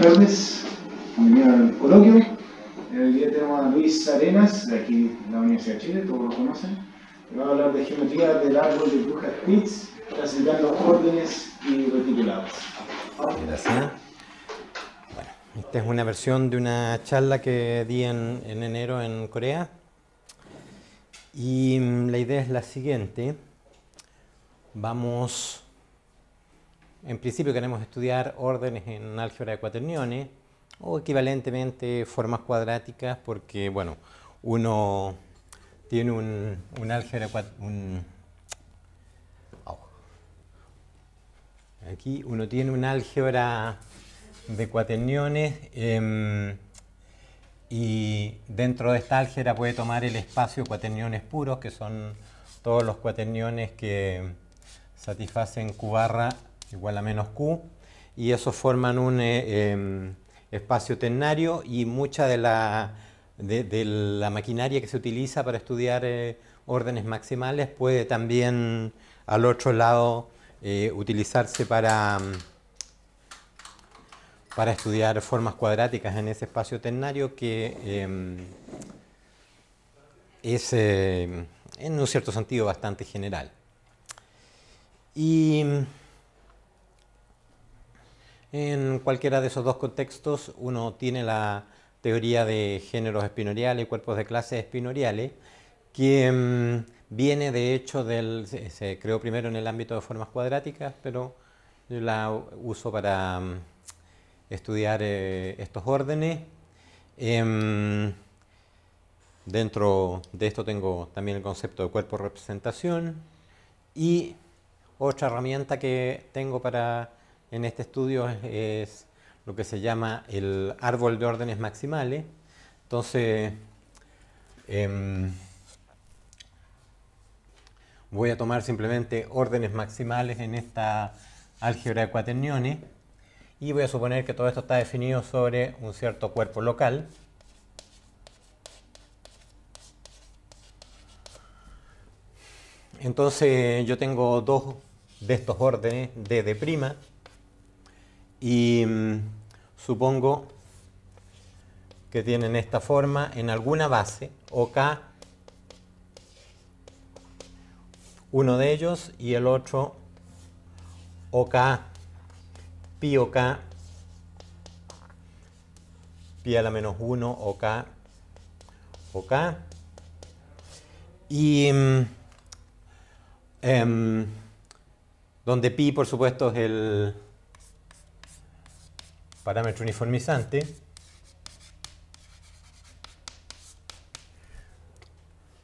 tardes. bienvenidos al coloquio. El día tenemos a Luis Arenas, de aquí de la Universidad de Chile, todos lo conocen. Va a hablar de geometría del árbol de brujas Pitts, clasificando órdenes y reticulados. Gracias. Bueno, esta es una versión de una charla que di en, en enero en Corea. Y mm, la idea es la siguiente. Vamos en principio queremos estudiar órdenes en álgebra de cuaterniones o equivalentemente formas cuadráticas porque, bueno, uno tiene un, álgebra, aquí uno tiene un álgebra de cuaterniones em, y dentro de esta álgebra puede tomar el espacio cuaterniones puros, que son todos los cuaterniones que satisfacen cubarra igual a menos Q, y eso forman un eh, em, espacio ternario y mucha de la, de, la, maquinaria que se utiliza para estudiar eh, órdenes maximales puede también al otro lado eh, utilizarse para, mm, para estudiar formas cuadráticas en ese espacio ternario que em, es en un cierto sentido bastante general. Y mm, en cualquiera de esos dos contextos uno tiene la teoría de géneros espinoriales y cuerpos de clases espinoriales, que mm, viene de hecho del, se, creó primero en el ámbito de formas cuadráticas, pero la uso para mm, estudiar eh, estos órdenes. Em, dentro de esto tengo también el concepto de cuerpo representación y otra herramienta que tengo para en este estudio es lo que se llama el árbol de órdenes maximales. Entonces, em, voy a tomar simplemente órdenes maximales en esta álgebra de cuaterniones y voy a suponer que todo esto está definido sobre un cierto cuerpo local. Entonces yo tengo dos de estos órdenes, D de prima y mm, supongo que tienen esta forma en alguna base, o K, uno de ellos y el otro k pi k pi a la menos 1 o k Y mm, em, donde pi, por supuesto, es el, parámetro uniformizante,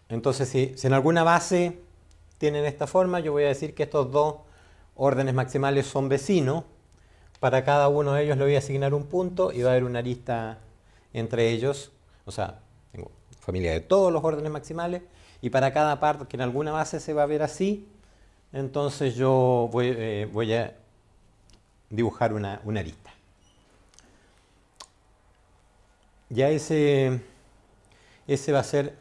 entonces si, en alguna base tienen esta forma, yo voy a decir que estos dos órdenes maximales son vecinos. Para cada uno de ellos le voy a asignar un punto y va a haber una arista entre ellos. O sea, tengo familia de todos los órdenes maximales y para cada parte que en alguna base se va a ver así, entonces yo voy, eh, a dibujar una, una arista. ya ese, ese va a ser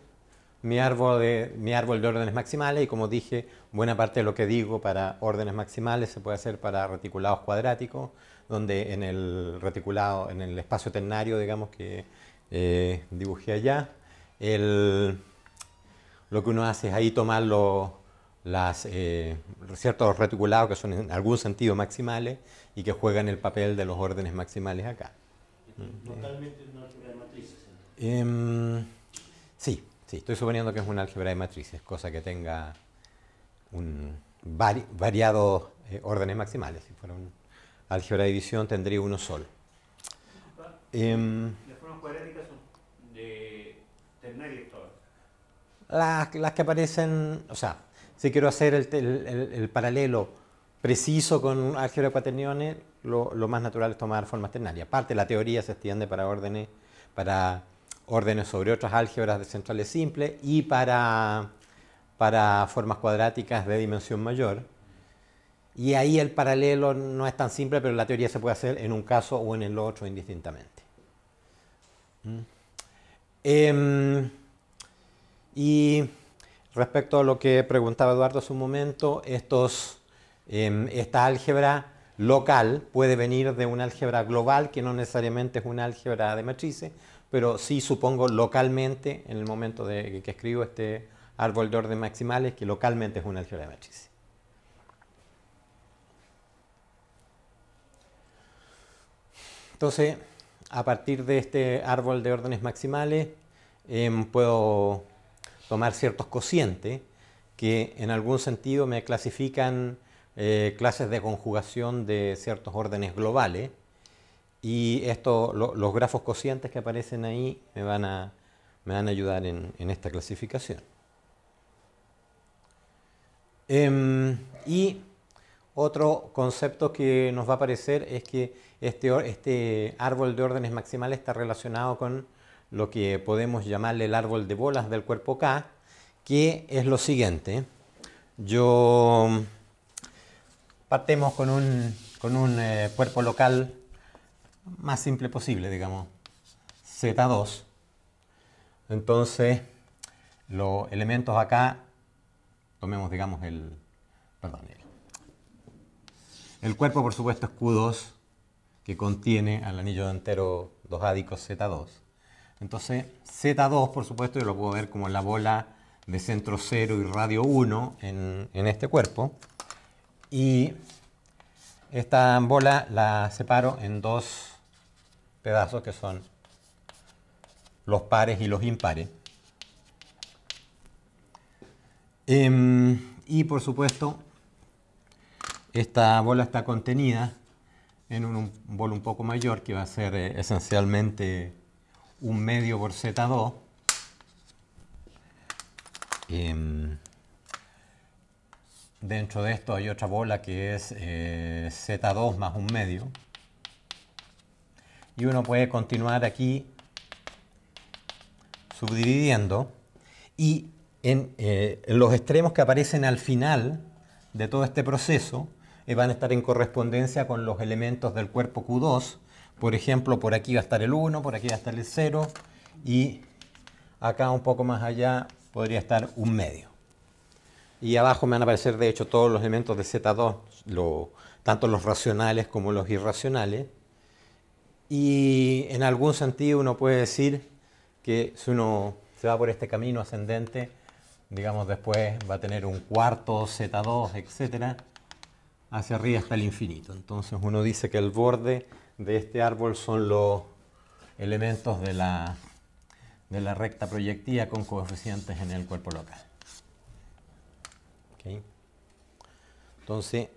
mi árbol, de, mi árbol de órdenes maximales y como dije, buena parte de lo que digo para órdenes maximales se puede hacer para reticulados cuadráticos, donde en el reticulado, en el espacio ternario, digamos, que eh, dibujé allá, lo que uno hace es ahí tomar los eh, ciertos reticulados que son en algún sentido maximales y que juegan el papel de los órdenes maximales acá. Totalmente álgebra de matrices. ¿eh? Em, sí, sí, estoy suponiendo que es un álgebra de matrices, cosa que tenga un variados eh, órdenes maximales. Si fuera un álgebra de división tendría uno solo. Em, ¿Las formas cuadráticas son de ternarias Las, las, que aparecen, o sea, si quiero hacer el, el, el, el paralelo preciso con álgebra de cuaterniones, lo, más natural es tomar formas ternarias. Aparte, la teoría se extiende para órdenes, para órdenes sobre otras álgebras de centrales simples y para, para formas cuadráticas de dimensión mayor. Y ahí el paralelo no es tan simple, pero la teoría se puede hacer en un caso o en el otro indistintamente. ¿Mm? Em, y respecto a lo que preguntaba Eduardo hace un momento, estos Em, esta álgebra local puede venir de una álgebra global, que no necesariamente es una álgebra de matrices, pero sí supongo localmente, en el momento de que escribo este árbol de órdenes maximales, que localmente es una álgebra de matrices. Entonces, a partir de este árbol de órdenes maximales, em, puedo tomar ciertos cocientes que en algún sentido me clasifican eh, clases de conjugación de ciertos órdenes globales. Y esto, los grafos cocientes que aparecen ahí me van a, me van a ayudar en, esta clasificación. Em, y otro concepto que nos va a aparecer es que este, este árbol de órdenes maximales está relacionado con lo que podemos llamarle el árbol de bolas del cuerpo K, que es lo siguiente. Yo partemos con un, con un eh, cuerpo local más simple posible, digamos, Z2. Entonces, los elementos acá, tomemos, digamos, el, perdón, el, cuerpo, por supuesto, es Q2, que contiene al anillo entero dos ádicos Z2. Entonces, Z2, por supuesto, yo lo puedo ver como la bola de centro 0 y radio 1 en este cuerpo y esta bola la separo en dos pedazos que son los pares y los impares. Em, y por supuesto, esta bola está contenida en un, un bol un poco mayor que va a ser eh, esencialmente un medio por Z2. Dentro de esto hay otra bola que es eh, Z2 más un medio. Y uno puede continuar aquí subdividiendo. Y en, eh, los extremos que aparecen al final de todo este proceso eh, van a estar en correspondencia con los elementos del cuerpo Q2. Por ejemplo, por aquí va a estar el 1, por aquí va a estar el 0 y acá un poco más allá podría estar un medio. Y abajo me van a aparecer, de hecho, todos los elementos de Z2, tanto los racionales como los irracionales. Y en algún sentido uno puede decir que si uno se va por este camino ascendente, digamos después va a tener un cuarto Z2, etc. Hacia arriba hasta el infinito. Entonces uno dice que el borde de este árbol son los elementos de la, de la recta proyectiva con coeficientes en el cuerpo local. Entonces,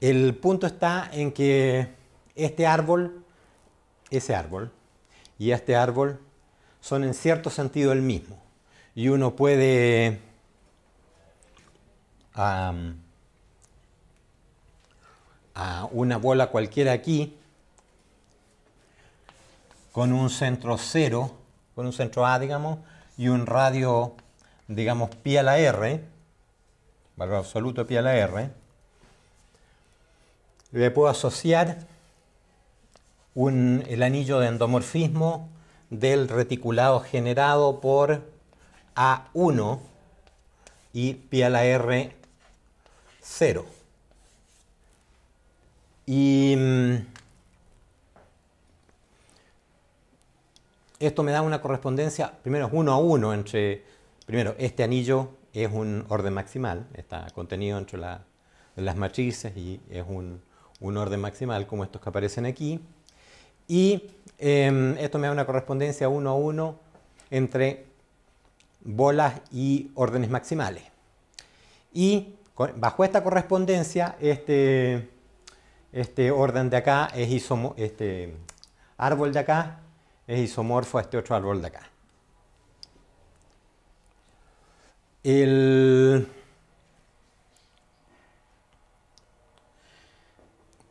el punto está en que este árbol, ese árbol, y este árbol son en cierto sentido el mismo. Y uno puede a, una bola cualquiera aquí con un centro cero, con un centro A, digamos, y un radio, digamos, pi a la R, valor absoluto pi a la R, le puedo asociar el anillo de endomorfismo del reticulado generado por A1 y pi a la R 0. Y mm, esto me da una correspondencia, primero es uno a uno entre, primero, este anillo es un orden maximal, está contenido entre las matrices y es un un orden maximal como estos que aparecen aquí. Y em, esto me da una correspondencia uno a uno entre bolas y órdenes maximales. Y bajo esta correspondencia, este, este orden de acá es este árbol de acá es isomorfo a este otro árbol de acá. El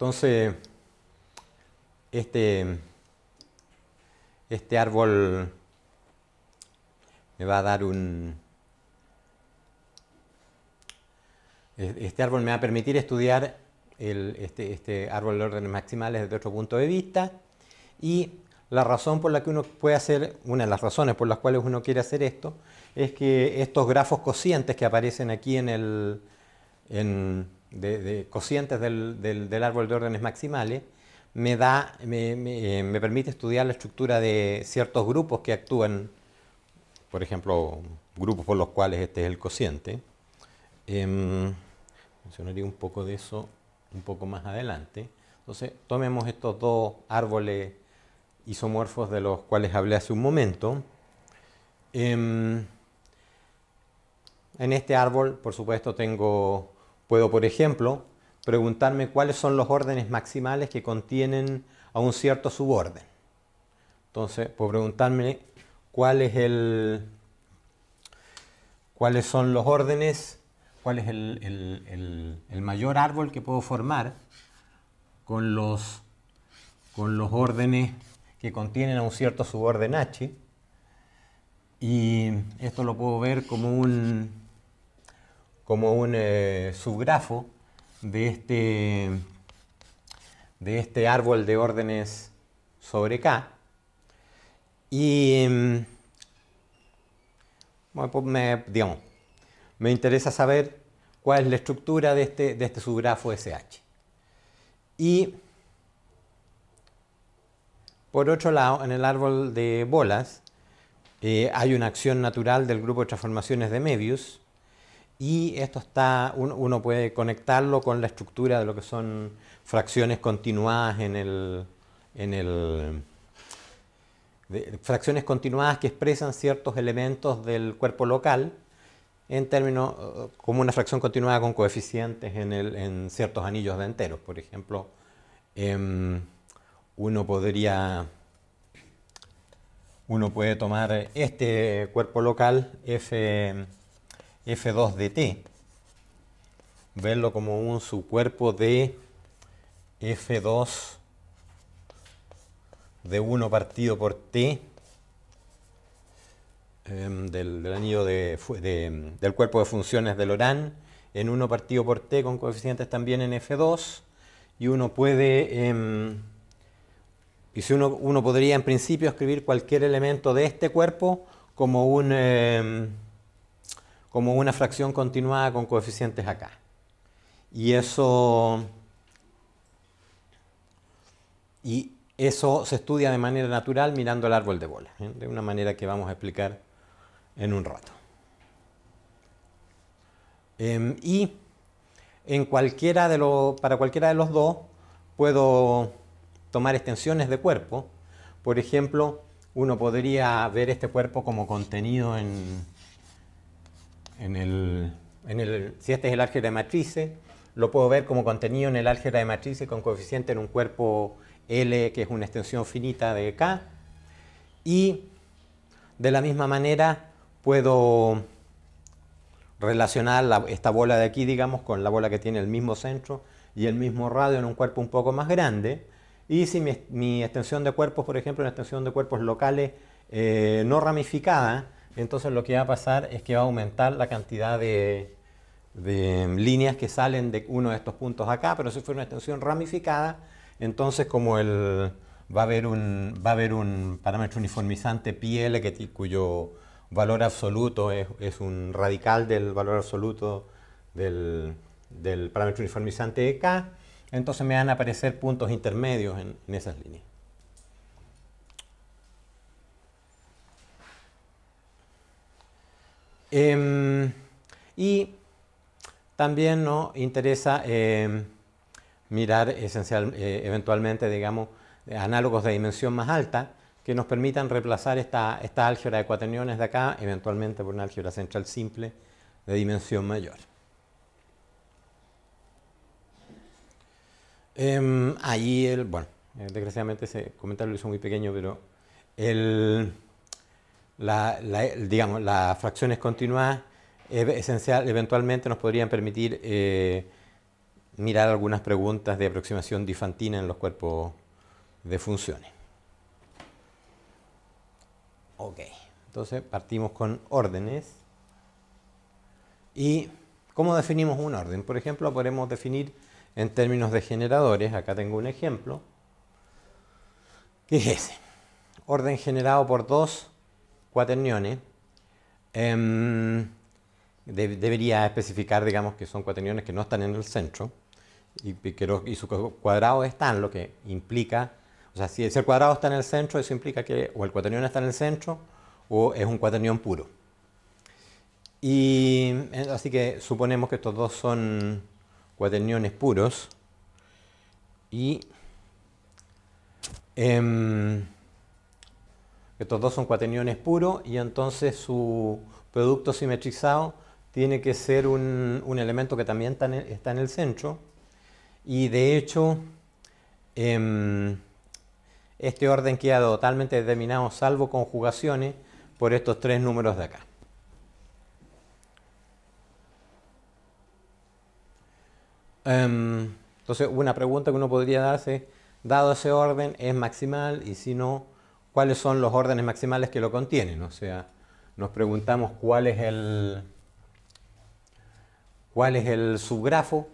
Entonces, este, este árbol me va a dar un... Este árbol me va a permitir estudiar el, este, este árbol de órdenes maximales desde otro punto de vista y la razón por la que uno puede hacer, una de las razones por las cuales uno quiere hacer esto, es que estos grafos cocientes que aparecen aquí en el, en, de, cocientes del, del, árbol de órdenes maximales, me, da, me, eh, me, permite estudiar la estructura de ciertos grupos que actúan, por ejemplo, grupos por los cuales este es el cociente. Eh, mencionaría un poco de eso un poco más adelante. Entonces, tomemos estos dos árboles isomorfos de los cuales hablé hace un momento. Em, en este árbol, por supuesto, tengo Puedo, por ejemplo, preguntarme cuáles son los órdenes maximales que contienen a un cierto suborden. Entonces, puedo preguntarme cuál es cuáles son los órdenes, cuál es el, el mayor árbol que puedo formar con los, con los órdenes que contienen a un cierto suborden H. Y esto lo puedo ver como un, como un eh, subgrafo de este, de este árbol de órdenes sobre K. Y em, pues me, interesa saber cuál es la estructura de este, de este subgrafo SH. Y por otro lado, en el árbol de bolas eh, hay una acción natural del grupo de transformaciones de Mebius y esto está, uno, puede conectarlo con la estructura de lo que son fracciones continuadas en el, en el fracciones continuadas que expresan ciertos elementos del cuerpo local en términos eh, como una fracción continuada con coeficientes en, el, en ciertos anillos de enteros. Por ejemplo, em, uno podría uno puede tomar este cuerpo local F f2 de t. Verlo como un subcuerpo de f2 de 1 partido por t em, del, anillo de, del cuerpo de funciones de Lorán en 1 partido por t con coeficientes también en f2 y uno puede em, y si uno, uno podría en principio escribir cualquier elemento de este cuerpo como un em, como una fracción continuada con coeficientes acá. Y eso, y eso se estudia de manera natural mirando el árbol de bola, ¿eh? de una manera que vamos a explicar en un rato. Em, y en cualquiera de para cualquiera de los dos puedo tomar extensiones de cuerpo. Por ejemplo, uno podría ver este cuerpo como contenido en, en el, si este es el álgebra de matrices, lo puedo ver como contenido en el álgebra de matrices con coeficiente en un cuerpo L, que es una extensión finita de K. Y de la misma manera puedo relacionar esta bola de aquí, digamos, con la bola que tiene el mismo centro y el mismo radio en un cuerpo un poco más grande. Y si mi, extensión de cuerpos, por ejemplo, una extensión de cuerpos locales eh, no ramificada, entonces lo que va a pasar es que va a aumentar la cantidad de, líneas que salen de uno de estos puntos acá, pero si fue una extensión ramificada, entonces como el, va, a haber un, va a haber un parámetro uniformizante PL que, cuyo valor absoluto es, un radical del valor absoluto del, parámetro uniformizante de K, entonces me van a aparecer puntos intermedios en esas líneas. Em, y también nos interesa em, mirar eh, eventualmente, digamos, análogos de dimensión más alta que nos permitan reemplazar esta, esta álgebra de cuaterniones de acá, eventualmente por una álgebra central simple de dimensión mayor. Em, ahí, el, bueno, eh, desgraciadamente ese comentario lo hizo muy pequeño, pero el digamos, las fracciones continuas esencial, eventualmente nos podrían permitir eh, mirar algunas preguntas de aproximación difantina en los cuerpos de funciones. Ok, entonces partimos con órdenes. ¿Y cómo definimos un orden? Por ejemplo, podemos definir en términos de generadores, acá tengo un ejemplo, ¿qué es ese, orden generado por dos cuaterniones. Em, debería especificar, digamos, que son cuaterniones que no están en el centro y, que los, y sus cuadrados están, lo que implica, o sea, si el cuadrado está en el centro, eso implica que o el cuaternión está en el centro o es un cuaternión puro. Y así que suponemos que estos dos son cuaterniones puros y... Em, estos dos son cuateniones puros y entonces su producto simetrizado tiene que ser un, elemento que también está en, el, centro. Y de hecho, em, este orden queda totalmente determinado salvo conjugaciones por estos tres números de acá. Em, entonces, una pregunta que uno podría darse, dado ese orden, ¿es maximal? Y si no, cuáles son los órdenes maximales que lo contienen. O sea, nos preguntamos cuál es el, cuál es el subgrafo,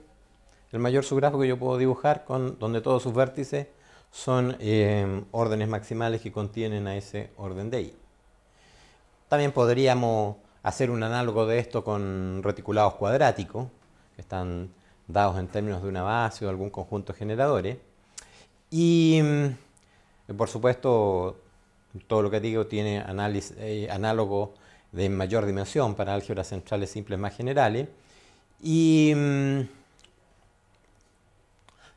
el mayor subgrafo que yo puedo dibujar, con, donde todos sus vértices son eh, órdenes maximales que contienen a ese orden de i. También podríamos hacer un análogo de esto con reticulados cuadráticos, que están dados en términos de una base o algún conjunto de generadores. Y mm, por supuesto, todo lo que digo tiene análisis, eh, de mayor dimensión para álgebras centrales simples más generales. Y mm,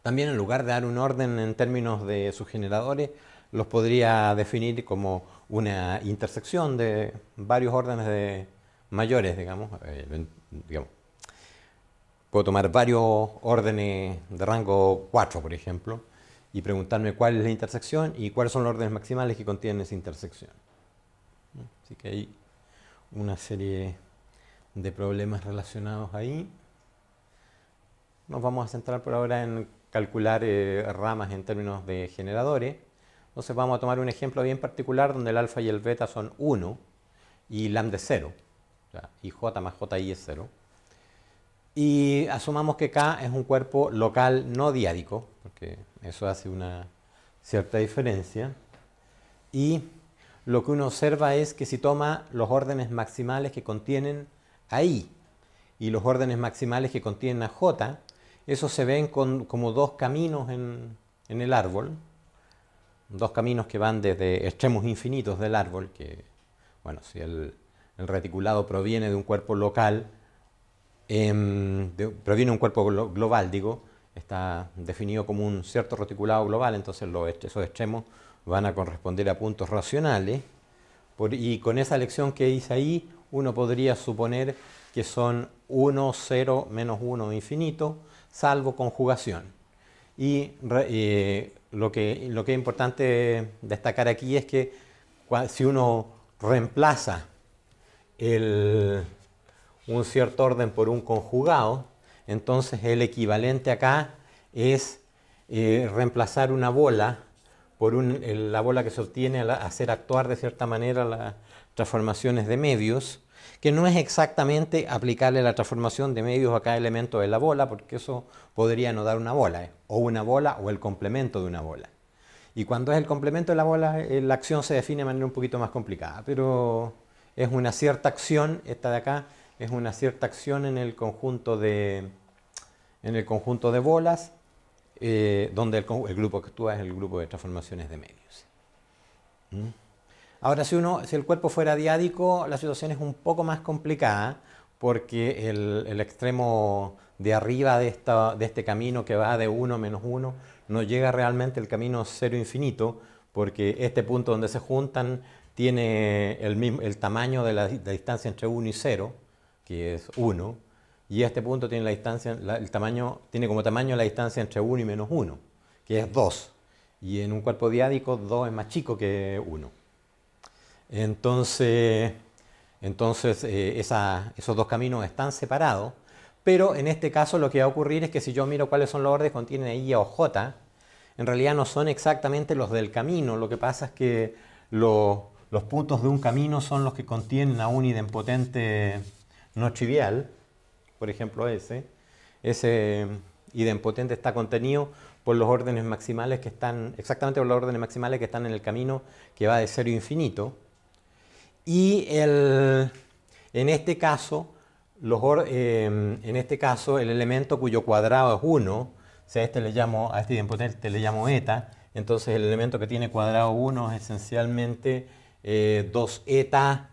también en lugar de dar un orden en términos de sus generadores, los podría definir como una intersección de varios órdenes de mayores, digamos. Eh, Puedo tomar varios órdenes de rango 4, por ejemplo, y preguntarme cuál es la intersección y cuáles son los órdenes maximales que contienen esa intersección. Así que hay una serie de problemas relacionados ahí. Nos vamos a centrar por ahora en calcular eh, ramas en términos de generadores. Entonces vamos a tomar un ejemplo bien particular donde el alfa y el beta son 1 y lambda es 0. O sea, y j más ji es 0. Y asumamos que K es un cuerpo local no diádico, porque eso hace una cierta diferencia. Y lo que uno observa es que si toma los órdenes maximales que contienen a I y los órdenes maximales que contienen a J, esos se ven como dos caminos en, el árbol, dos caminos que van desde extremos infinitos del árbol, que, bueno, si el, reticulado proviene de un cuerpo local, em, proviene de un cuerpo global, digo, está definido como un cierto reticulado global, entonces los, esos extremos van a corresponder a puntos racionales, y con esa lección que hice ahí, uno podría suponer que son 1, 0, menos 1, infinito, salvo conjugación. Y eh, lo, que, es importante destacar aquí es que si uno reemplaza un cierto orden por un conjugado, entonces el equivalente acá es eh, reemplazar una bola por la bola que se obtiene al hacer actuar de cierta manera las transformaciones de medios, que no es exactamente aplicarle la transformación de medios a cada elemento de la bola, porque eso podría no dar una bola, eh, o una bola o el complemento de una bola. Y cuando es el complemento de la bola, eh, la acción se define de manera un poquito más complicada, pero es una cierta acción, esta de acá, es una cierta acción en el conjunto de, en el conjunto de bolas, eh, donde el, grupo que actúa es el grupo de transformaciones de medios. ¿Mm? Ahora, si, uno, si el cuerpo fuera diádico, la situación es un poco más complicada, porque el, extremo de arriba de, de este camino que va de 1 menos 1 no llega realmente el camino cero infinito, porque este punto donde se juntan tiene el, tamaño de la, de la distancia entre 1 y 0, que es 1, y este punto tiene el tamaño, tiene como tamaño la distancia entre 1 y menos 1, que es 2. Y en un cuerpo diádico 2 es más chico que 1. Entonces, entonces eh, esos dos caminos están separados, pero en este caso lo que va a ocurrir es que si yo miro cuáles son los órdenes que contienen I o J, en realidad no son exactamente los del camino, lo que pasa es que los puntos de un camino son los que contienen a un idempotente no trivial, por ejemplo ese, ese mm, idempotente está contenido por los órdenes maximales que están, exactamente por los órdenes maximales que están en el camino que va de cero a infinito. Y el, en, este caso, los, eh, mm, en este caso, el elemento cuyo cuadrado es 1, o sea, este le llamo, a este idempotente le llamo eta, entonces el elemento que tiene cuadrado 1 es esencialmente 2 eh, eta,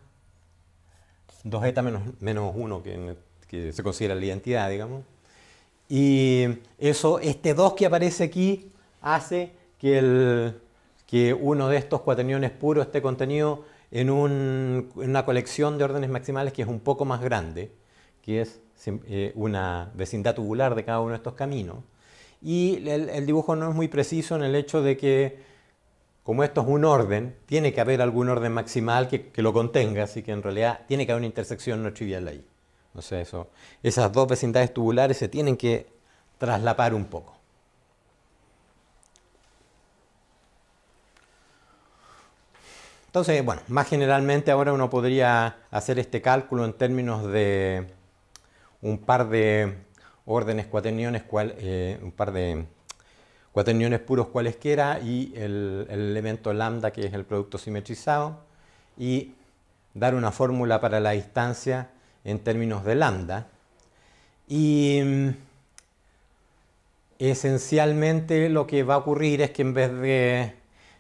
2 eta menos, menos 1, que en el que se considera la identidad, digamos. Y eso, este 2 que aparece aquí hace que, el, que uno de estos cuaterniones puros esté contenido en, una colección de órdenes maximales que es un poco más grande, que es eh, una vecindad tubular de cada uno de estos caminos. Y el, dibujo no es muy preciso en el hecho de que, como esto es un orden, tiene que haber algún orden maximal que, que lo contenga, así que en realidad tiene que haber una intersección no trivial ahí esas dos vecindades tubulares se tienen que traslapar un poco. Entonces, bueno, más generalmente ahora uno podría hacer este cálculo en términos de un par de órdenes cuaterniones, eh, un par de cuaterniones puros cualesquiera y el, elemento lambda que es el producto simetrizado y dar una fórmula para la distancia en términos de lambda. Y mm, esencialmente lo que va a ocurrir es que en vez de,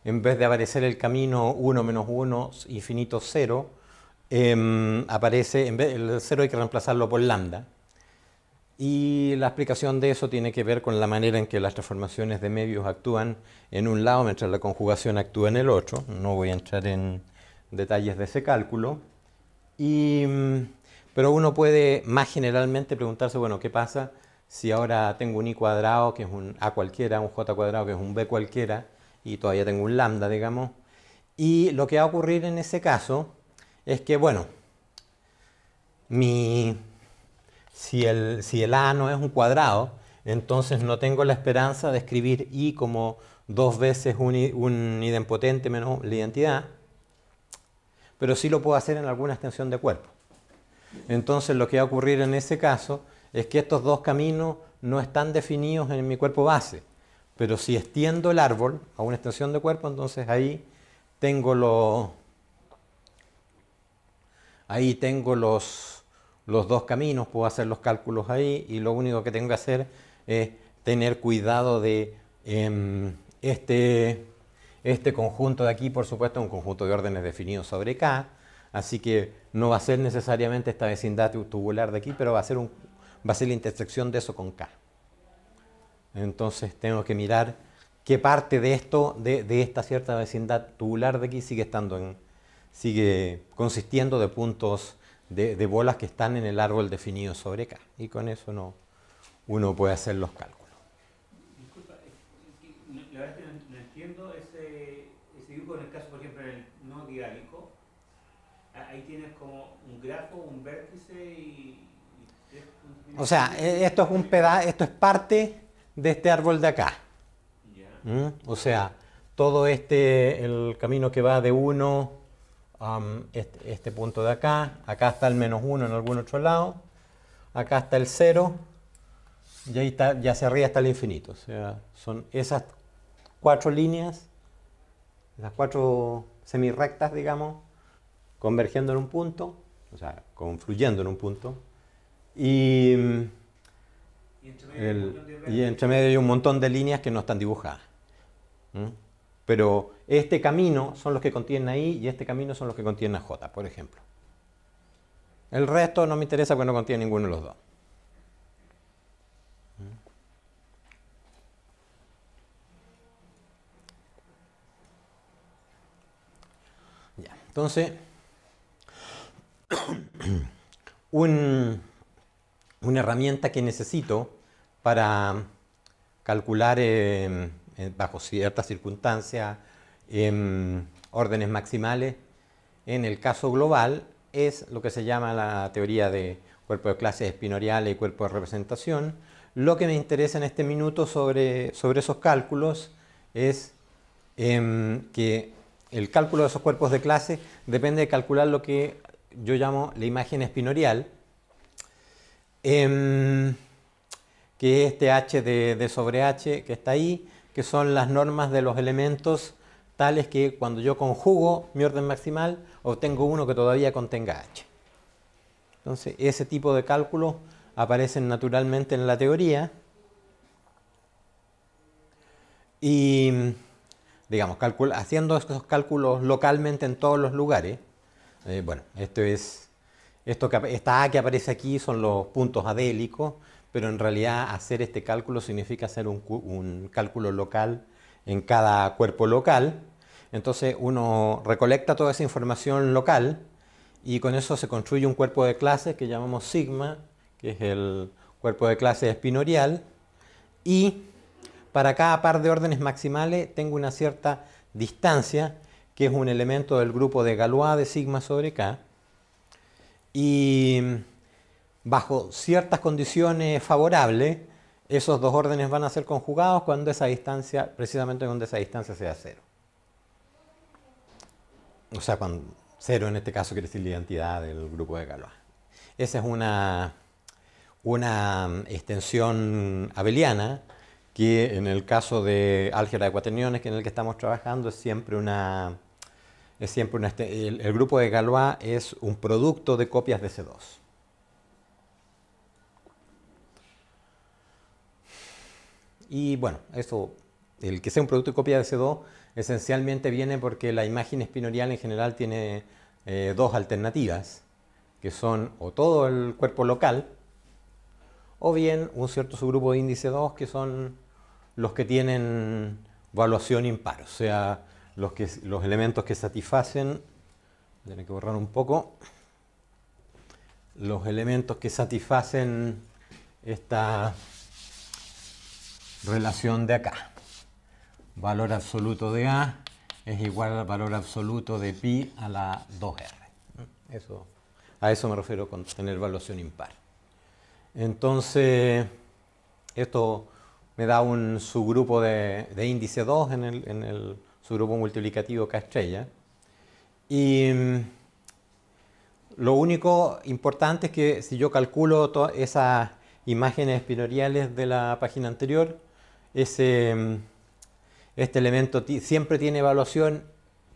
en vez de aparecer el camino 1 menos 1 infinito 0, em, aparece, en vez, el 0 hay que reemplazarlo por lambda. Y la explicación de eso tiene que ver con la manera en que las transformaciones de medios actúan en un lado mientras la conjugación actúa en el otro. No voy a entrar en detalles de ese cálculo. Y mm, pero uno puede más generalmente preguntarse, bueno, ¿qué pasa si ahora tengo un i cuadrado que es un a cualquiera, un j cuadrado que es un b cualquiera, y todavía tengo un lambda, digamos? Y lo que va a ocurrir en ese caso es que, bueno, mi, si, el, si el a no es un cuadrado, entonces no tengo la esperanza de escribir i como dos veces un, un idempotente menos la identidad, pero sí lo puedo hacer en alguna extensión de cuerpo. Entonces lo que va a ocurrir en ese caso es que estos dos caminos no están definidos en mi cuerpo base, pero si extiendo el árbol a una extensión de cuerpo, entonces ahí tengo los ahí tengo los, los dos caminos, puedo hacer los cálculos ahí y lo único que tengo que hacer es tener cuidado de em, este, este conjunto de aquí, por supuesto, un conjunto de órdenes definidos sobre K, así que no va a ser necesariamente esta vecindad tubular de aquí, pero va a ser, un, va a ser la intersección de eso con K. Entonces tengo que mirar qué parte de esto, de, esta cierta vecindad tubular de aquí sigue estando en, sigue consistiendo de puntos de, bolas que están en el árbol definido sobre K. Y con eso no, uno puede hacer los cálculos. ahí tienes como un grafo, un vértice y... o sea, e, esto es, un peda esto es parte de este árbol de acá. ¿Mm? O sea, todo este, el camino que va de 1 a um, este, este, punto de acá, acá está el menos 1 en algún otro lado, acá está el 0 y ahí está, ya hacia arriba está el infinito. O sea, son esas cuatro líneas, las cuatro semirrectas, digamos, convergiendo en un punto, o sea, confluyendo en un punto, y, entre, medio hay un montón de líneas que no están dibujadas. Pero este camino son los que contienen ahí y este camino son los que contienen a J, por ejemplo. El resto no me interesa porque no contiene ninguno de los dos. Ya, entonces... una herramienta que necesito para calcular eh, eh, bajo ciertas circunstancias em, órdenes maximales en el caso global es lo que se llama la teoría de cuerpo de clases espinoriales y cuerpo de representación. Lo que me interesa en este minuto sobre, sobre esos cálculos es em, que el cálculo de esos cuerpos de clase depende de calcular lo que yo llamo la imagen espinorial, em, que es este H de, sobre H que está ahí, que son las normas de los elementos tales que cuando yo conjugo mi orden maximal obtengo uno que todavía contenga h. Entonces ese tipo de cálculos aparecen naturalmente en la teoría y digamos haciendo estos cálculos localmente en todos los lugares eh, bueno, esto es, esto que, esta A que aparece aquí son los puntos adélicos, pero en realidad hacer este cálculo significa hacer un, cálculo local en cada cuerpo local. Entonces uno recolecta toda esa información local y con eso se construye un cuerpo de clases que llamamos sigma, que es el cuerpo de clases espinorial. Y para cada par de órdenes maximales tengo una cierta distancia que es un elemento del grupo de Galois de sigma sobre K. Y bajo ciertas condiciones favorables, esos dos órdenes van a ser conjugados cuando esa distancia, precisamente cuando esa distancia sea cero. O sea, cuando cero en este caso quiere decir la identidad del grupo de Galois. Esa es una, una um, extensión abeliana que en el caso de álgebra de cuaterniones, que en el que estamos trabajando, es siempre una, es siempre este, el, grupo de Galois es un producto de copias de C2. Y bueno, esto el que sea un producto de copia de C2 esencialmente viene porque la imagen espinorial en general tiene eh, dos alternativas, que son o todo el cuerpo local, o bien un cierto subgrupo de índice 2 que son los que tienen valuación impar, o sea, los, que, los elementos que satisfacen, tiene que borrar un poco, los elementos que satisfacen esta relación de acá. Valor absoluto de A es igual al valor absoluto de pi a la 2R. Eso, a eso me refiero con tener evaluación impar. Entonces, esto me da un subgrupo de, índice 2 en el su grupo multiplicativo K estrella. Y mm, lo único importante es que si yo calculo todas esas imágenes espinoriales de la página anterior, ese, mm, este elemento siempre tiene evaluación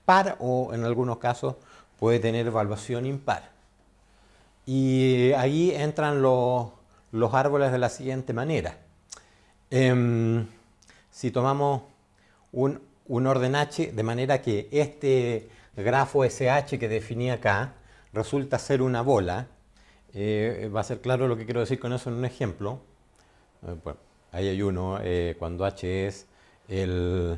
par o en algunos casos puede tener evaluación impar. Y ahí entran los, árboles de la siguiente manera. Em, si tomamos un un orden H, de manera que este grafo SH que definí acá resulta ser una bola. Eh, va a ser claro lo que quiero decir con eso en un ejemplo. Eh, bueno, ahí hay uno, eh, cuando H es el...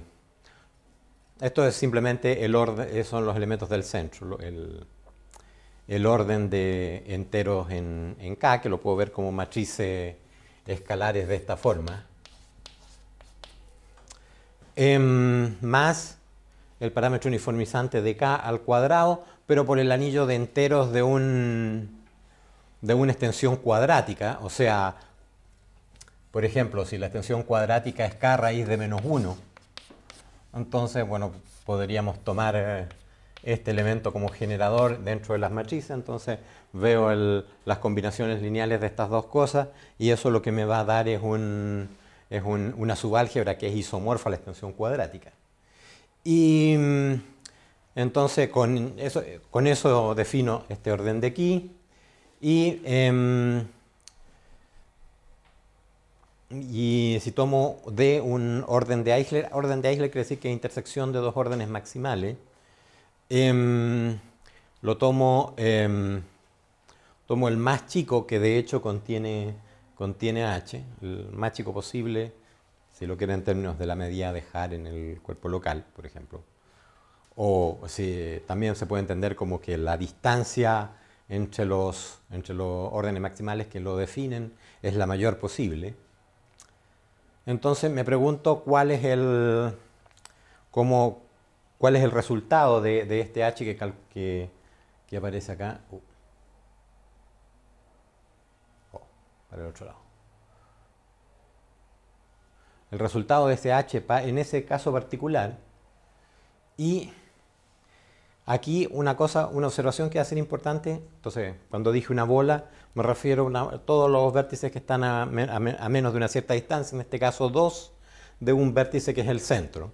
Esto es simplemente el orden, son los elementos del centro, el, orden de enteros en K, que lo puedo ver como matrices escalares de esta forma. Em, más el parámetro uniformizante de k al cuadrado, pero por el anillo de enteros de, un, de una extensión cuadrática. O sea, por ejemplo, si la extensión cuadrática es k raíz de menos 1, entonces, bueno, podríamos tomar eh, este elemento como generador dentro de las matrices. Entonces, veo las combinaciones lineales de estas dos cosas y eso lo que me va a dar es un es una subálgebra que es isomorfa a la extensión cuadrática. Y mm, entonces con eso, defino este orden de aquí. Em, y, si tomo D un orden de Eichler, orden de Eichler quiere decir que es intersección de dos órdenes maximales. Em, lo tomo, em, tomo el más chico que de hecho contiene contiene H, el más chico posible, si lo quieren en términos de la medida dejar en el cuerpo local, por ejemplo. O si, también se puede entender como que la distancia entre los, entre los órdenes maximales que lo definen es la mayor posible. Entonces me pregunto cuál es el, cuál es el resultado de, este H que, que, aparece acá. el otro lado. El resultado de ese H en ese caso particular. Y aquí una cosa, una observación que va a ser importante. Entonces, cuando dije una bola, me refiero a, todos los vértices que están a, menos de una cierta distancia, en este caso 2, de un vértice que es el centro.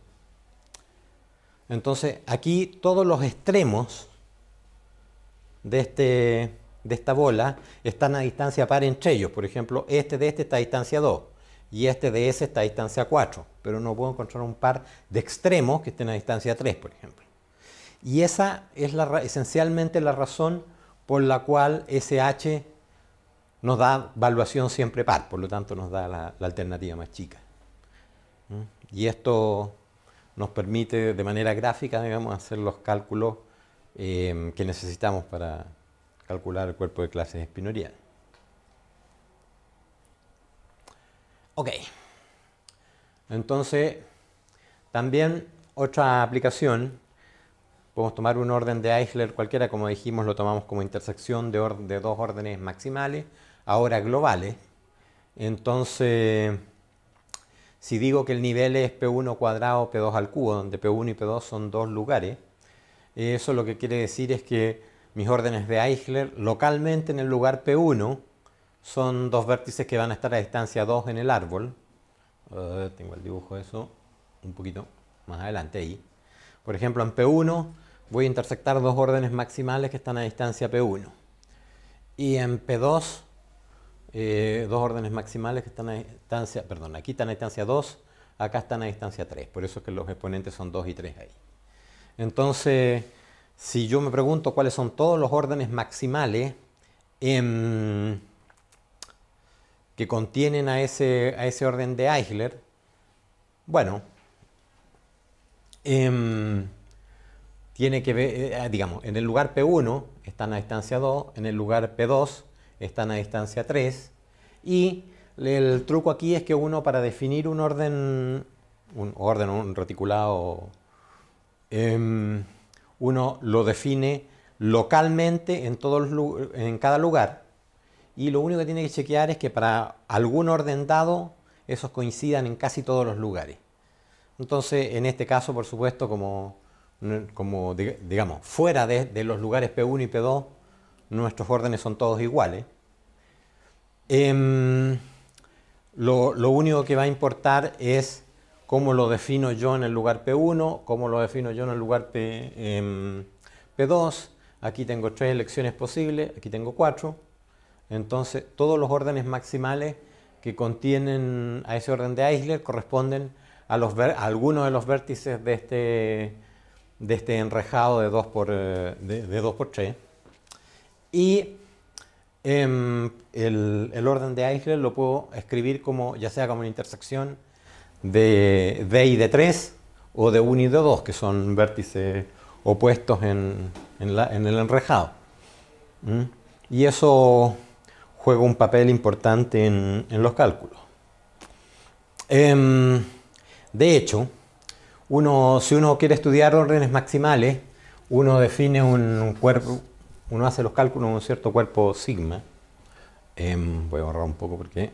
Entonces, aquí todos los extremos de este de esta bola están a distancia par entre ellos. Por ejemplo, este de este está a distancia 2 y este de ese está a distancia 4. Pero no puedo encontrar un par de extremos que estén a distancia 3, por ejemplo. Y esa es la, esencialmente la razón por la cual SH nos da valuación siempre par, por lo tanto nos da la, alternativa más chica. ¿Mm? Y esto nos permite de manera gráfica, digamos, hacer los cálculos eh, que necesitamos para, calcular el cuerpo de clases espinorial. Ok. Entonces, también otra aplicación, podemos tomar un orden de Eichler cualquiera, como dijimos, lo tomamos como intersección de, de dos órdenes maximales, ahora globales. Entonces, si digo que el nivel es P1 cuadrado P2 al cubo, donde P1 y P2 son dos lugares, eh, eso lo que quiere decir es que mis órdenes de Eichler localmente en el lugar P1 son dos vértices que van a estar a distancia 2 en el árbol. tengo el dibujo de eso un poquito más adelante ahí. Por ejemplo, en P1 voy a intersectar dos órdenes maximales que están a distancia P1. Y en P2, eh, dos órdenes maximales que están a distancia, perdón, aquí están a distancia 2, acá están a distancia 3. Por eso es que los exponentes son 2 y 3 ahí. Entonces, si yo me pregunto cuáles son todos los órdenes maximales em, que contienen a ese, a ese orden de Eichler, bueno, em, tiene que ver, eh, ah, digamos, en el lugar P1 están a distancia 2, en el lugar P2 están a distancia 3, y el truco aquí es que uno para definir un orden, un orden, un reticulado, em, uno lo define localmente en, todos en cada lugar y lo único que tiene que chequear es que para algún orden dado esos coincidan en casi todos los lugares. Entonces, en este caso, por supuesto, como, como digamos, fuera de, los lugares P1 y P2, nuestros órdenes son todos iguales. Em, lo, lo, único que va a importar es cómo lo defino yo en el lugar P1, cómo lo defino yo en el lugar P, 2 em, Aquí tengo tres elecciones posibles, aquí tengo cuatro. Entonces, todos los órdenes maximales que contienen a ese orden de Eisler corresponden a, los algunos de los vértices de este, de este enrejado de 2 por, eh, de, 3. Y em, el, el, orden de Eisler lo puedo escribir como, ya sea como una intersección de D y de 3 o de 1 y de 2, que son vértices opuestos en, el enrejado. ¿Mm? Y eso juega un papel importante en, los cálculos. Em, de hecho, uno, si uno quiere estudiar órdenes maximales, uno define un cuerpo, uno hace los cálculos en un cierto cuerpo sigma. Em, voy a borrar un poco porque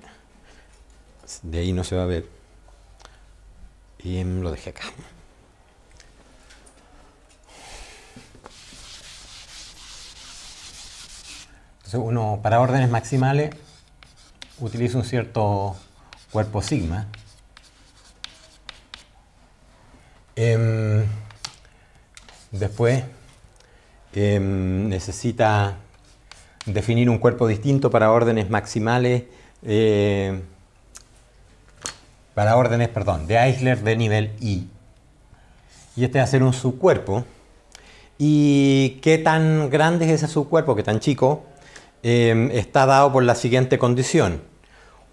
de ahí no se va a ver. Y lo dejé acá. Entonces uno, para órdenes maximales, utiliza un cierto cuerpo sigma. Em, después em, necesita definir un cuerpo distinto para órdenes maximales. Eh, para órdenes, perdón, de Eisler de nivel I. Y este va a ser un subcuerpo. ¿Y qué tan grande es ese subcuerpo, qué tan chico? Em, está dado por la siguiente condición.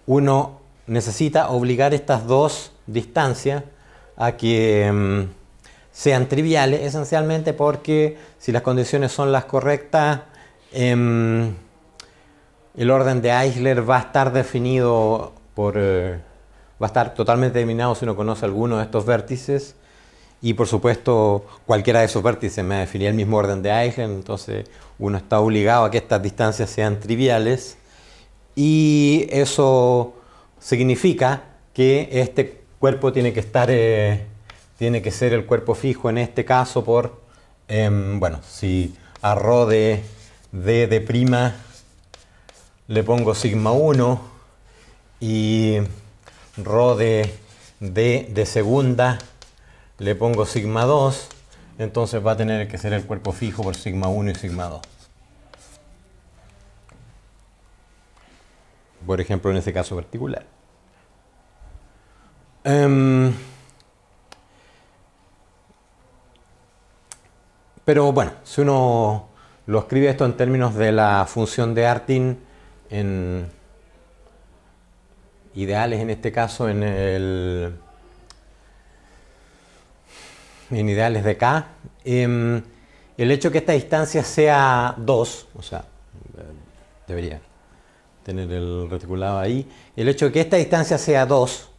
Uno necesita obligar estas dos distancias a que em, sean triviales, esencialmente porque si las condiciones son las correctas, em, el orden de Eisler va a estar definido por eh, va a estar totalmente determinado si uno conoce alguno de estos vértices. Y por supuesto, cualquiera de esos vértices me definía el mismo orden de eigen. entonces uno está obligado a que estas distancias sean triviales. Y eso significa que este cuerpo tiene que estar, eh, tiene que ser el cuerpo fijo en este caso por, em, bueno, si a Rho de, D' de prima le pongo sigma 1 y Rho de, D de segunda le pongo sigma 2, entonces va a tener que ser el cuerpo fijo por sigma 1 y sigma 2. Por ejemplo, en este caso particular. Em, pero bueno, si uno lo escribe esto en términos de la función de Artin en ideales en este caso en el en ideales de K. Em, el hecho que esta distancia sea 2, o sea, debería tener el reticulado ahí, el hecho que esta distancia sea 2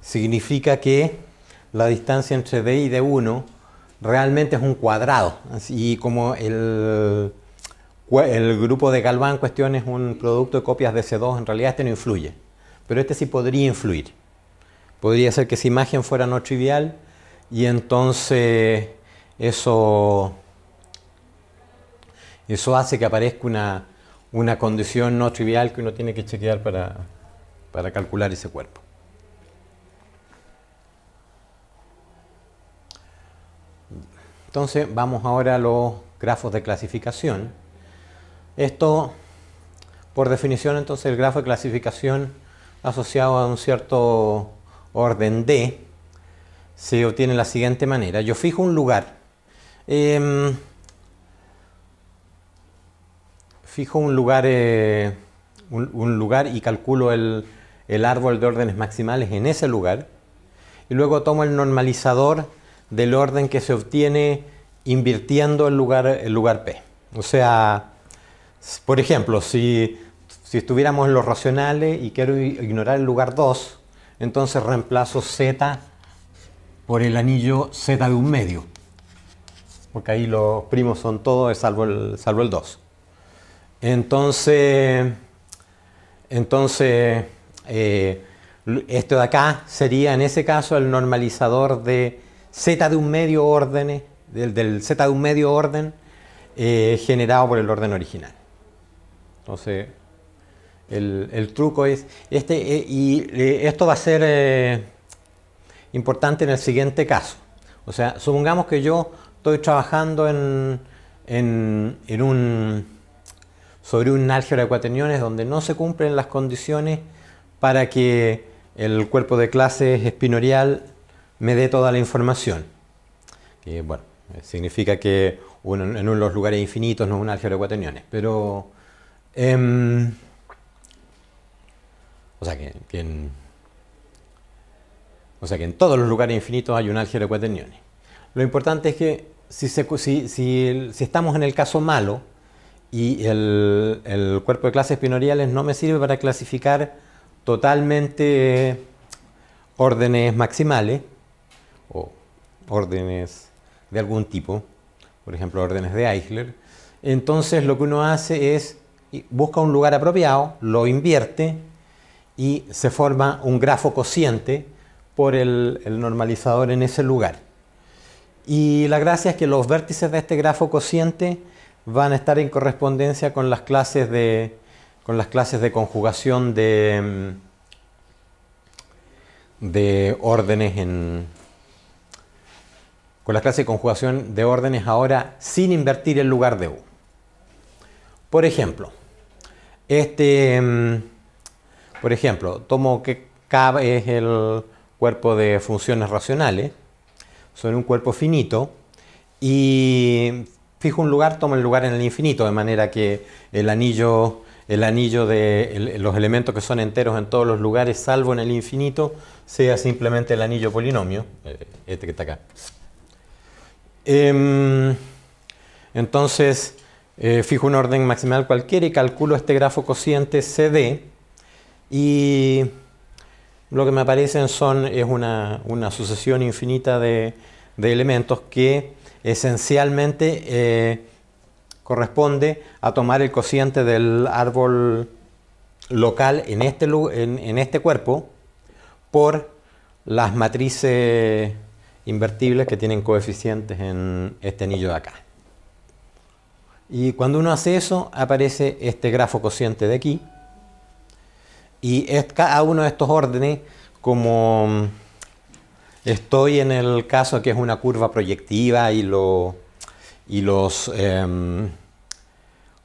significa que la distancia entre D y D1 realmente es un cuadrado. Y como el, el grupo de Galván cuestiones un producto de copias de C2, en realidad este no influye pero este sí podría influir. Podría ser que esa imagen fuera no trivial y entonces eso, eso hace que aparezca una, una condición no trivial que uno tiene que chequear para, para calcular ese cuerpo. Entonces vamos ahora a los grafos de clasificación. Esto, por definición, entonces el grafo de clasificación asociado a un cierto orden D, se obtiene de la siguiente manera. Yo fijo un lugar. Em, fijo un lugar, eh, un, lugar y calculo el, árbol de órdenes maximales en ese lugar. Y luego tomo el normalizador del orden que se obtiene invirtiendo el lugar, el lugar P. O sea, por ejemplo, si si estuviéramos en los racionales y quiero ignorar el lugar 2, entonces reemplazo z por el anillo z de un medio. Porque ahí los primos son todos salvo el, salvo el 2. Entonces, entonces eh, esto de acá sería en ese caso el normalizador de z de un medio orden, del, z de un medio orden eh, generado por el orden original. Entonces, el, truco es este eh, y eh, esto va a ser eh, importante en el siguiente caso. O sea, supongamos que yo estoy trabajando en, en, un, sobre un álgebra de cuaterniones donde no se cumplen las condiciones para que el cuerpo de clases espinorial me dé toda la información. bueno, significa que uno, en los lugares infinitos no es un álgebra de cuaterniones, pero... Em, o sea que, en, todos los lugares infinitos hay un álgebra de cuaterniones. Lo importante es que si, estamos en el caso malo y el, cuerpo de clases pinoriales no me sirve para clasificar totalmente órdenes maximales o órdenes de algún tipo, por ejemplo órdenes de Eichler, entonces lo que uno hace es busca un lugar apropiado, lo invierte y se forma un grafo cociente por el, normalizador en ese lugar. Y la gracia es que los vértices de este grafo cociente van a estar en correspondencia con las clases de, con las clases de conjugación de, mm, de órdenes en, con las clases de conjugación de órdenes ahora sin invertir el lugar de U. Por ejemplo, este mm, por ejemplo, tomo que K es el cuerpo de funciones racionales, son un cuerpo finito, y fijo un lugar, tomo el lugar en el infinito, de manera que el anillo, el anillo de los elementos que son enteros en todos los lugares, salvo en el infinito, sea simplemente el anillo polinomio, eh, este que está acá. Em, entonces, eh, fijo un orden maximal cualquiera y calculo este grafo cociente CD, y lo que me aparecen son, es una, sucesión infinita de, elementos que esencialmente eh, corresponde a tomar el cociente del árbol local en este, en, en este cuerpo por las matrices invertibles que tienen coeficientes en este anillo de acá. Y cuando uno hace eso, aparece este grafo cociente de aquí, y es cada uno de estos órdenes, como mm, estoy en el caso que es una curva proyectiva y, em, los,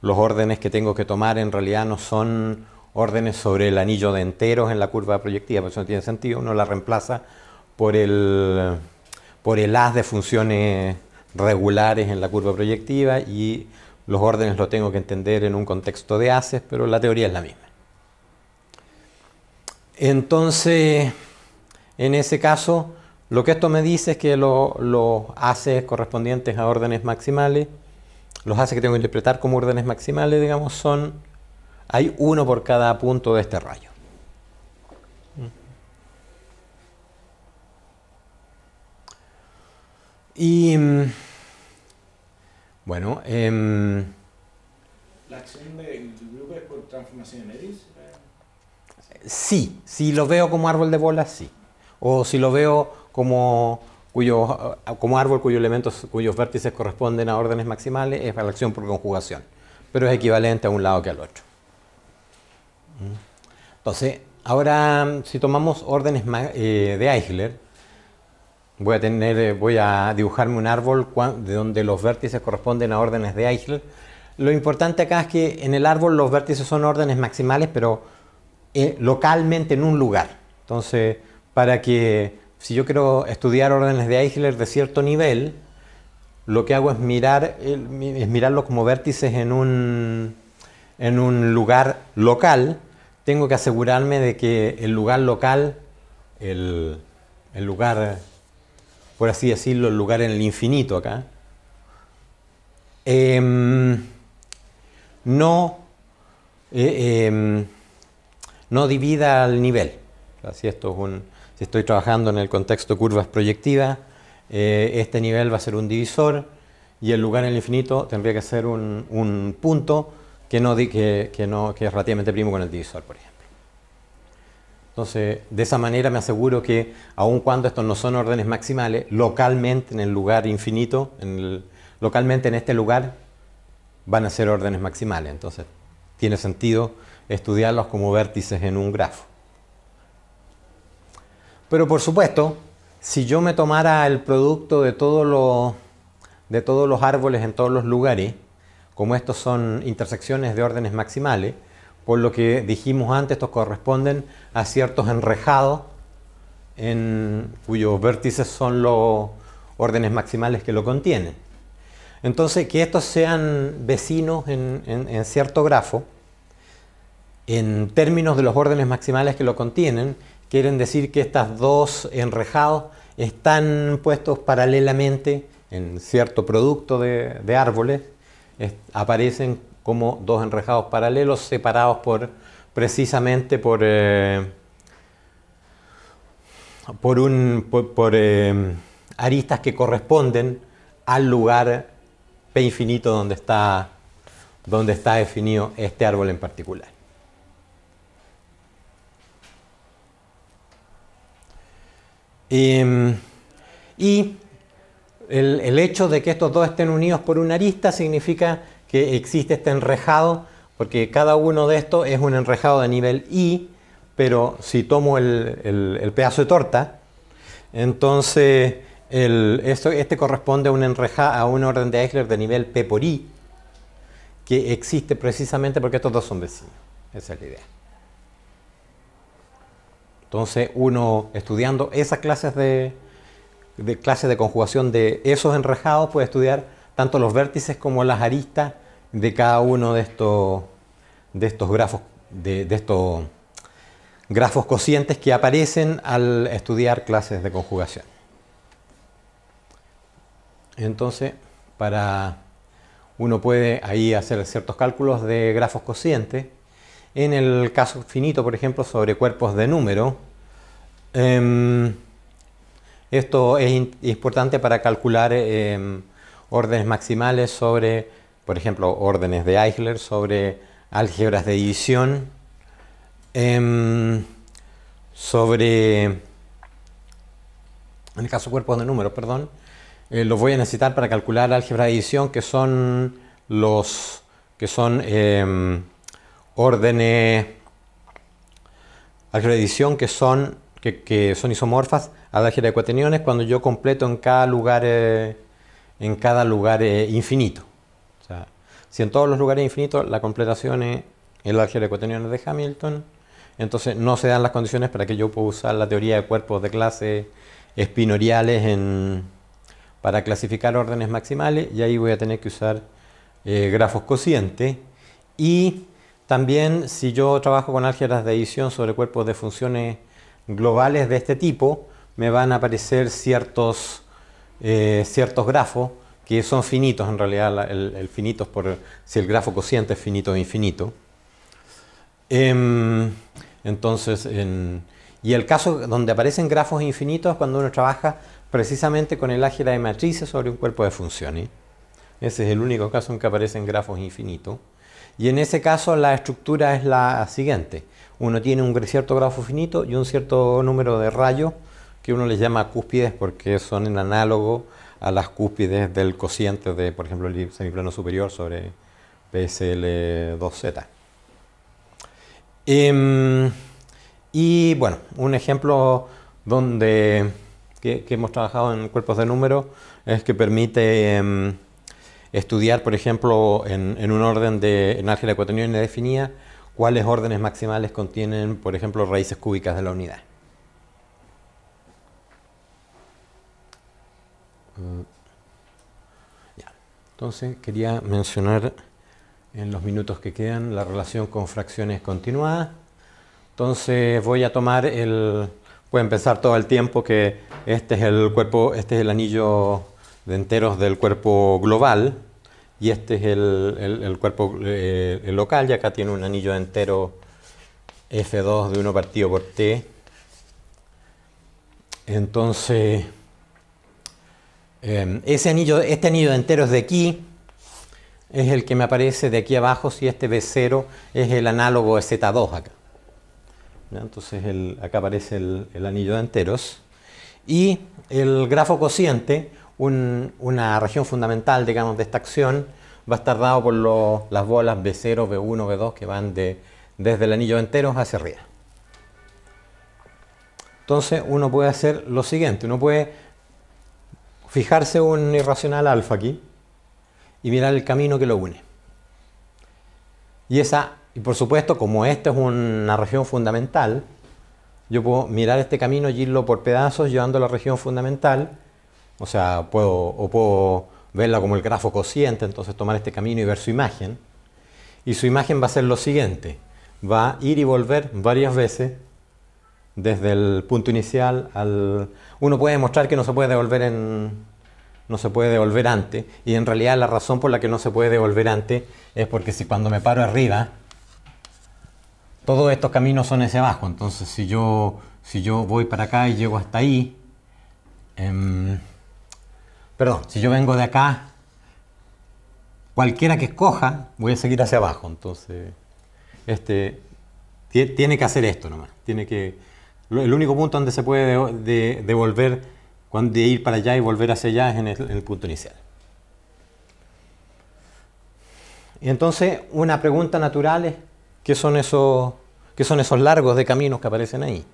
órdenes que tengo que tomar en realidad no son órdenes sobre el anillo de enteros en la curva proyectiva, por eso no tiene sentido, uno la reemplaza por el, por el haz de funciones regulares en la curva proyectiva y los órdenes los tengo que entender en un contexto de haces, pero la teoría es la misma. Entonces, en ese caso, lo que esto me dice es que los lo correspondientes a órdenes maximales, los hace que tengo que interpretar como órdenes maximales, digamos, son, hay uno por cada punto de este rayo. Y bueno, em, la acción del grupo es por transformación de eris sí. Si lo veo como árbol de bolas, sí. O si lo veo como, como árbol cuyos cuyos vértices corresponden a órdenes maximales, es la acción por conjugación. Pero es equivalente a un lado que al otro. Mm. Entonces, ahora si tomamos órdenes eh, de Eichler, voy a, tener, eh, voy a dibujarme un árbol de donde los vértices corresponden a órdenes de Eichler. Lo importante acá es que en el árbol los vértices son órdenes maximales, pero eh, localmente en un lugar. Entonces, para que si yo quiero estudiar órdenes de Eichler de cierto nivel, lo que hago es, mirar, es mirarlo como vértices en un, en un lugar local. Tengo que asegurarme de que el lugar local, el, lugar, por así decirlo, el lugar en el infinito acá, em, no eh, em, no divida al nivel. si, esto es un, si estoy trabajando en el contexto curvas proyectivas, eh, este nivel va a ser un divisor y el lugar en el infinito tendría que ser un, punto que, no, que, que, no, que es relativamente primo con el divisor, por ejemplo. Entonces, de esa manera me aseguro que, aun cuando estos no son órdenes maximales, localmente en el lugar infinito, localmente en este lugar, van a ser órdenes maximales. Entonces, tiene sentido estudiarlos como vértices en un grafo. Pero por supuesto, si yo me tomara el producto de, de todos los árboles en todos los lugares, como estos son intersecciones de órdenes maximales, por lo que dijimos antes, estos corresponden a ciertos enrejados en cuyos vértices son los órdenes maximales que lo contienen. Entonces, que estos sean vecinos en cierto grafo en términos de los órdenes maximales que lo contienen, quieren decir que estas dos enrejados están puestos paralelamente en cierto producto de, árboles, aparecen como dos enrejados paralelos separados por precisamente por eh, por, eh, aristas que corresponden al lugar P infinito donde está, donde está definido este árbol en particular. Em, y el, hecho de que estos dos estén unidos por una arista significa que existe este enrejado, porque cada uno de estos es un enrejado de nivel I, pero si tomo el, pedazo de torta, entonces este corresponde a un, enreja, a un orden de Eichler de nivel P por I, que existe precisamente porque estos dos son vecinos. Esa es la idea. Entonces uno estudiando esas clases de, clases de conjugación de esos enrejados puede estudiar tanto los vértices como las aristas de cada uno de estos, de estos grafos, de, estos grafos cocientes que aparecen al estudiar clases de conjugación. Entonces, para uno puede ahí hacer ciertos cálculos de grafos cocientes en el caso finito, por ejemplo, sobre cuerpos de número. Em, esto es importante para calcular em, órdenes maximales sobre, por ejemplo, órdenes de Eichler, sobre álgebras de edición. Em, sobre, en el caso cuerpos de número, perdón, eh, los voy a necesitar para calcular álgebra de edición que son los, que son órdenes, acreditación que son, que, son isomorfas a álgebra de ecuateniones cuando yo completo en cada lugar, eh, en cada lugar eh, infinito. si en todos los lugares infinitos la completación es el álgebra de ecuateniones de Hamilton, entonces no se dan las condiciones para que yo pueda usar la teoría de cuerpos de clase espinoriales en, para clasificar órdenes maximales y ahí voy a tener que usar eh, grafos cocientes y también si yo trabajo con álgebras de edición sobre cuerpos de funciones globales de este tipo, me van a aparecer ciertos, eh, grafos que son finitos en realidad, el, finito por si el grafo cociente es finito o infinito. Em, entonces, y el caso donde aparecen grafos infinitos es cuando uno trabaja precisamente con el álgebra de matrices sobre un cuerpo de funciones. Ese es el único caso en que aparecen grafos infinitos. Y en ese caso la estructura es la siguiente. Uno tiene un cierto grafo finito y un cierto número de rayos que uno les llama cúspides porque son en análogo a las cúspides del cociente de, por ejemplo, el semiplano superior sobre PSL2Z. Em, y bueno, un ejemplo donde que, hemos trabajado en cuerpos de número es que permite em, estudiar, por ejemplo, en, un orden de en álgebra ecuatoriana definida, cuáles órdenes maximales contienen, por ejemplo, raíces cúbicas de la unidad. Mm. Entonces, quería mencionar en los minutos que quedan la relación con fracciones continuadas. Entonces, voy a tomar el... Pueden pensar todo el tiempo que este es el cuerpo, este es el anillo de enteros del cuerpo global y este es el, cuerpo eh, local y acá tiene un anillo de entero F2 de 1 partido por T. Entonces, em, ese anillo, este anillo de enteros de aquí es el que me aparece de aquí abajo si este B0 es el análogo de Z2 acá. Entonces acá aparece el anillo de enteros. Y el grafo cociente una región fundamental, digamos, de esta acción va a estar dado por las bolas B0, B1, B2 que van desde el anillo entero hacia arriba. Entonces uno puede hacer lo siguiente, uno puede fijarse un irracional alfa aquí y mirar el camino que lo une. Y esa, y por supuesto, como esta es una región fundamental, yo puedo mirar este camino y irlo por pedazos llevando la región fundamental o sea, puedo, o puedo verla como el grafo cociente, entonces tomar este camino y ver su imagen. Y su imagen va a ser lo siguiente, va a ir y volver varias veces desde el punto inicial al... Uno puede demostrar que no se puede devolver en... No se puede devolver antes. Y en realidad la razón por la que no se puede devolver antes es porque si cuando me paro arriba, todos estos caminos son hacia abajo. Entonces si yo, si yo voy para acá y llego hasta ahí, em, Perdón, si yo vengo de acá, cualquiera que escoja, voy a seguir hacia abajo. Entonces, este, tiene que hacer esto nomás. Tiene que, el único punto donde se puede devolver, de, de ir para allá y volver hacia allá es en el, punto inicial. Y entonces una pregunta natural es, ¿qué son, esos, ¿qué son esos largos de caminos que aparecen ahí?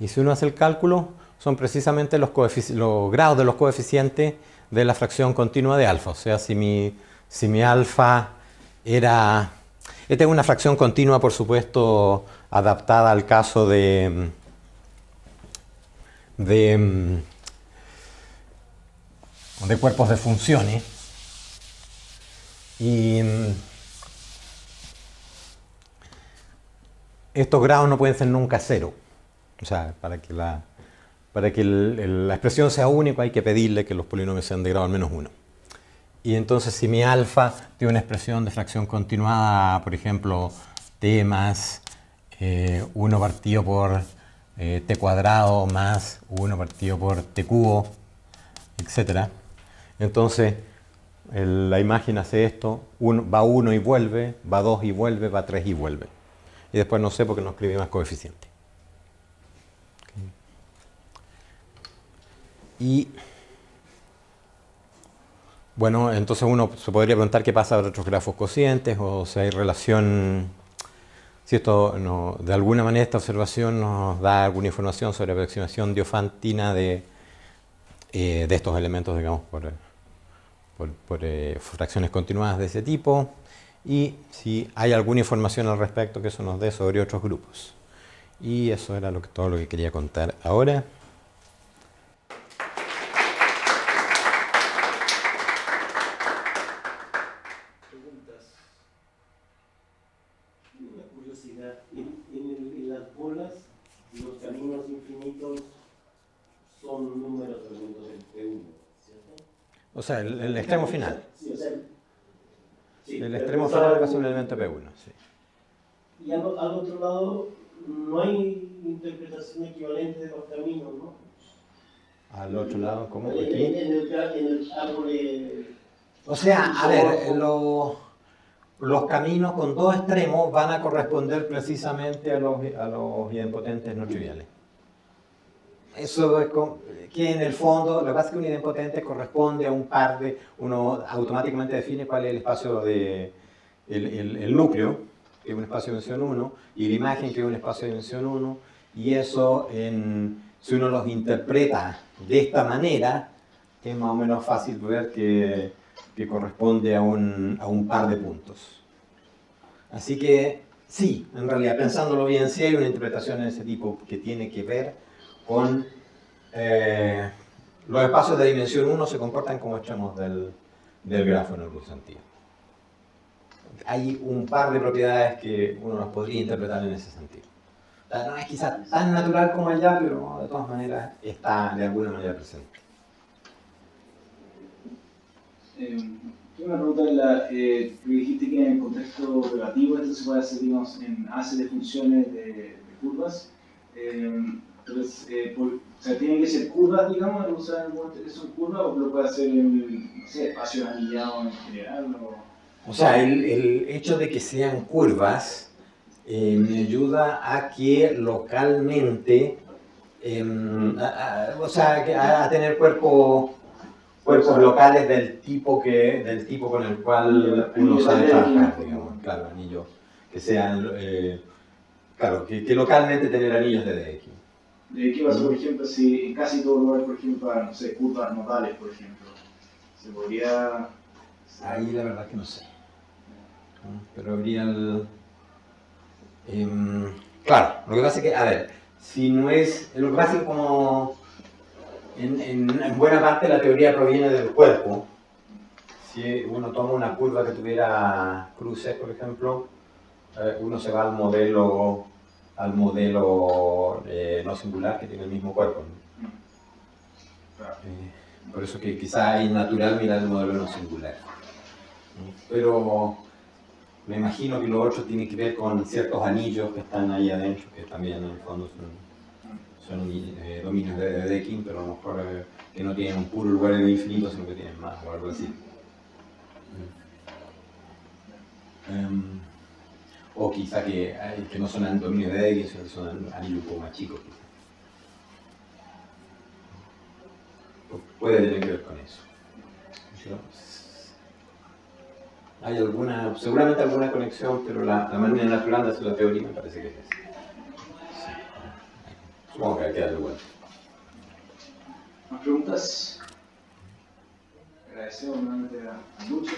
Y si uno hace el cálculo, son precisamente los, grados de los coeficientes de la fracción continua de alfa. O sea, si mi, alfa era... Esta es una fracción continua, por supuesto, adaptada al caso de... de, de cuerpos de funciones. Y estos grados no pueden ser nunca cero. O sea, para que la, para que la expresión sea única hay que pedirle que los polinomios sean de grado al menos 1. Y entonces si mi alfa tiene una expresión de fracción continuada, por ejemplo, t más 1 eh, partido por eh, t cuadrado más 1 partido por t cubo, etc. Entonces la imagen hace esto, va 1 y vuelve, va 2 y vuelve, va 3 y vuelve. Y después no sé por qué no escribí más coeficiente. Y bueno, entonces uno se podría preguntar qué pasa con otros grafos cocientes o si hay relación, si esto no, de alguna manera esta observación nos da alguna información sobre la aproximación diofantina eh, de, estos elementos, digamos, por, por, eh, fracciones continuadas de ese tipo y si hay alguna información al respecto que eso nos dé sobre otros grupos. Y eso era todo lo que quería contar ahora. O sea, el, extremo final. Sí, el extremo final va a un elemento P1, sí. Y al, otro lado, no hay interpretación equivalente de los caminos, ¿no? Al otro lado, ¿cómo? En, el, árbol. o sea, a ver, eh, los, los caminos con dos extremos van a corresponder precisamente a los, a los no triviales eso es que en el fondo, lo que pasa es que un idempotente corresponde a un par de, uno automáticamente define cuál es el espacio de, el, el, núcleo, que es un espacio de dimensión 1, y la imagen, que es un espacio de dimensión 1, y eso, si uno los interpreta de esta manera, es más o menos fácil ver que, que corresponde a un, a un par de puntos. Así que sí, en realidad, pensándolo bien, sí hay una interpretación de ese tipo que tiene que ver con... Eh, los espacios de dimensión 1 se comportan como extremos del, del grafo en algún sentido. Hay un par de propiedades que uno nos podría interpretar en ese sentido. no es quizás tan natural como allá, pero de todas maneras está de alguna manera presente. Eh, una pregunta, la, eh, dijiste que en el contexto relativo esto se puede hacer en hace de funciones de, curvas. Eh, entonces, eh, o sea, tienen que ser curvas, digamos, usar algunos que son curvas, o lo puede hacer en, no sé, espacio en general. O... o sea, el, el, hecho de que sean curvas eh, me ayuda a que localmente, em, o sea, a, tener cuerpos locales del tipo, que, del tipo con el cual uno sabe trabajar, digamos, claro, anillos que sean, eh, claro, que, que localmente tener anillos de DX de ¿Qué pasa, por ejemplo, si en casi todos los lugares, por ejemplo, no sé, curvas nodales, por ejemplo? ¿Se podría...? Ahí la verdad que no sé. Pero habría el... Em, claro, lo que pasa es que, a ver, si no es... Lo que pasa es como... En, buena parte la teoría proviene del cuerpo. Si uno toma una curva que tuviera cruces, por ejemplo, eh, uno se va al modelo al modelo eh, no singular que tiene el mismo cuerpo. Eh, por eso que quizá es natural mirar el modelo no singular. Pero me imagino que lo otro tiene que ver con ciertos anillos que están ahí adentro, que también en el fondo son, eh, dominios de, Decking, pero a lo mejor que no tienen un puro lugar de infinito, sino que tienen más o algo así. Em, o quizá que, eh, no son al dominio de ellos sino que son al más chicos. Puede tener que ver con eso. hay alguna, seguramente alguna conexión, pero la, la manera natural la que es la teoría, me parece que es así. Sí. Supongo que hay que darle vuelta. ¿Más preguntas? Agradecemos nuevamente a Lucho.